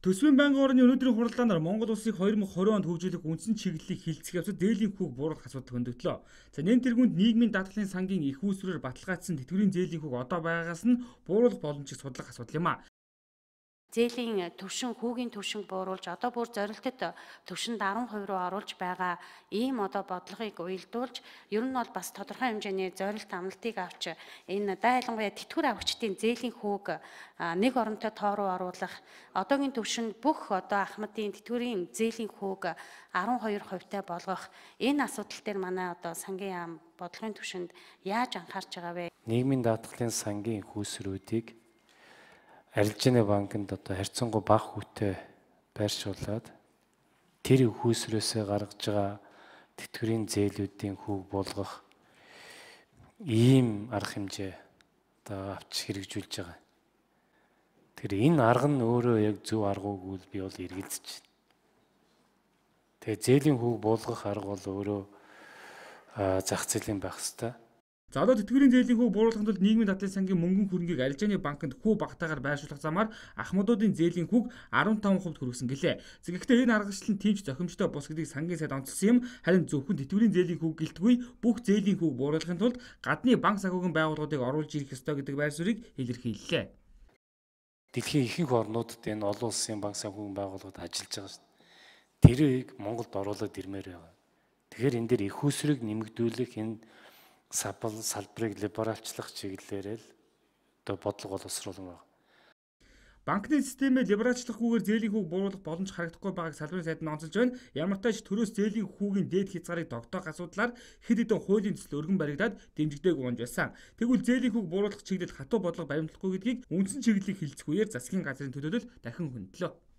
Төсвийн банкны орны өнөөдрийн хурлаанаар Монгол улсыг 2020 онд хөгжүүлэх үндсэн чиглэлийг хилцэх явцад дээлийн хүүг бууруулах асуудал хөндөглөө. За нэн тэргуунд нийгмийн дадлын сангийн их үүсвэрээр баталгаажсан тэтгэврийн зээлийн хүүг одоо байгаагаас нь бууруулах боломжийг судлах асуудал юм а зээлийн э, төвшин хүүгийн төвшин бууруулж одоо бүр зорилтод э, төвшөнд 10% руу оруулж байгаа ийм одоо бодлогыг уйлдуулж ер нь бол бас тодорхой хэмжээний зорилт амлалтыг авч э, энэ дайлангуяа тэтгэвэр авагчдын зээлийн хүүг нэг оронтой тоо руу оруулах одоогийн төвшөнд бүх одоо ахмадын тэтгэврийн зээлийн хүүг 12% та болгох энэ асуудал дээр манай одоо сангийн яам бодлогын төвшөнд яаж анхаарч байгаа вэ? Нийгмийн даатгалын сангийн хүүсрүүдийг арилжааны банкнд одоо харьцангуй бага хүүтэй байршуулад тэр хүйсрээсээ гаргаж байгаа тэтгэврийн зээлүүдийн хүүг булгах ийм арга хэмжээ одоо авч хэрэгжүүлж байгаа. Тэр энэ арга нь өөрөө яг зөв аргаугүй би бол эргэлзэж байна. Тэгээ зээлийн хүүг буулгах арга бол өөрөө зах зээлийн байх хэвээр Залуу тэтгэврийн зээлийн хүү бууруулахын тулд нийгмийн дадлын сангийн мөнгөн хөрөнгийг арилжааны банкнд хүү багтаагаар байршуулах замаар ахмадуудын зээлийн хүүг 15% хөргөсөн гэлээ. Тэгэхдээ энэ аргачлал нь тийч зохимжтой бус гэдгийг сангийн сайд онцлсан юм. Харин зөвхөн тэтгэврийн зээлийн хүүг гэлтгүй бүх зээлийн хүүг бууруулахын тулд гадны банк санхүүгийн байгууллагуудыг оруулж ирэх ёстой гэдэг байр суурийг илэрхийллээ. Дэлхийн ихэнх орнуудад энэ олон улсын банк санхүүгийн байгууллагууд ажиллаж байгаа шүү дээ. Тэрийг Монголд оруулаад ирмээр байгаа. Тэгэхээр энэ дээр их усрыг нэмэгдүүлэх энэ сабл салбарыг либералчлах чиглэлээрэл одоо бодлого боловсруулсан байна. Банкны системээ либералчлахгүйгээр зээлийн хүүг бууруулах боломж харагдахгүй байгааг салбарын сайд нь онцолж байна. Ямар ч тач төрөөс зээлийн хүүгийн дээд хязгаарыг тогтоох асуудлаар хэд хэдэн хуулийн төсөл өргөн баригдаад дэмжигдээгүй унж байсан. Тэгвэл зээлийн хүүг бууруулах чиглэл хатуу бодлого баримтлахгүй гэдгийг үндсэн чиглэлийг хилцэх үеэр засгийн газрын төлөөлөл дахин хөндлөө.